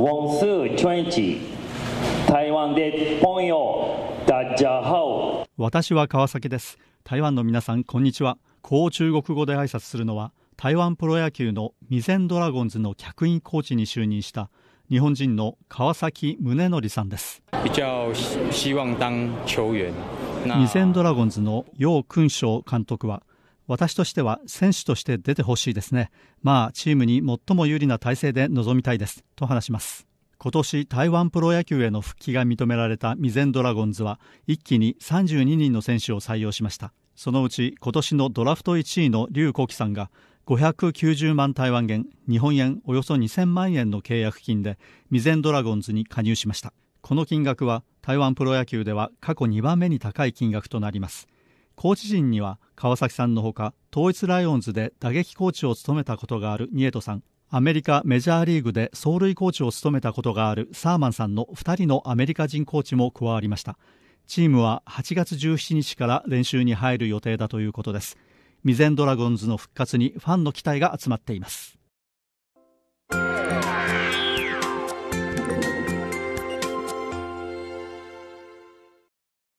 won su 20台湾でポンヨダジャハオ私は川崎です台湾の皆さんこんにちはこう中国語で挨拶するのは台湾プロ野球の未然ドラゴンズの客員コーチに就任した日本人の川崎宗則さんです未然ドラゴンズの楊勲章監督は私としては選手として出てほしいですね。まあ、チームに最も有利な体制で臨みたいです。と話します。今年台湾プロ野球への復帰が認められた未然ドラゴンズは一気に32人の選手を採用しましたそのうち今年のドラフト1位の劉国輝さんが590万台湾元日本円およそ2000万円の契約金で未然ドラゴンズに加入しましたこの金額は台湾プロ野球では過去2番目に高い金額となりますコーチ陣には川崎さんのほか統一ライオンズで打撃コーチを務めたことがあるニエトさんアメリカメジャーリーグで走塁コーチを務めたことがあるサーマンさんの2人のアメリカ人コーチも加わりましたチームは8月17日から練習に入る予定だということです未然ドラゴンズの復活にファンの期待が集まっています